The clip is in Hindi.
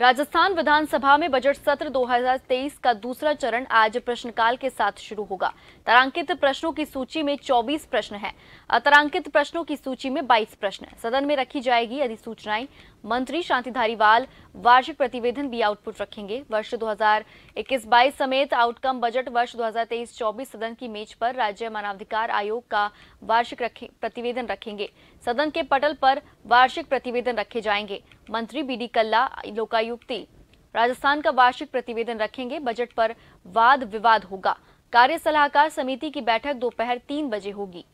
राजस्थान विधानसभा में बजट सत्र 2023 का दूसरा चरण आज प्रश्नकाल के साथ शुरू होगा तरांकित प्रश्नों की सूची में 24 प्रश्न हैं अतरांकित प्रश्नों की सूची में 22 प्रश्न हैं सदन में रखी जाएगी अधिसूचनाएं मंत्री शांति धारीवाल वार्षिक प्रतिवेदन भी आउटपुट रखेंगे वर्ष 2021-22 समेत आउटकम बजट वर्ष 2023-24 सदन की मेज पर राज्य मानवाधिकार आयोग का वार्षिक प्रतिवेदन रखेंगे सदन के पटल पर वार्षिक प्रतिवेदन रखे जाएंगे मंत्री बी डी कल्ला लोकायुक्ति राजस्थान का वार्षिक प्रतिवेदन रखेंगे बजट पर वाद विवाद होगा कार्य सलाहकार समिति की बैठक दोपहर तीन बजे होगी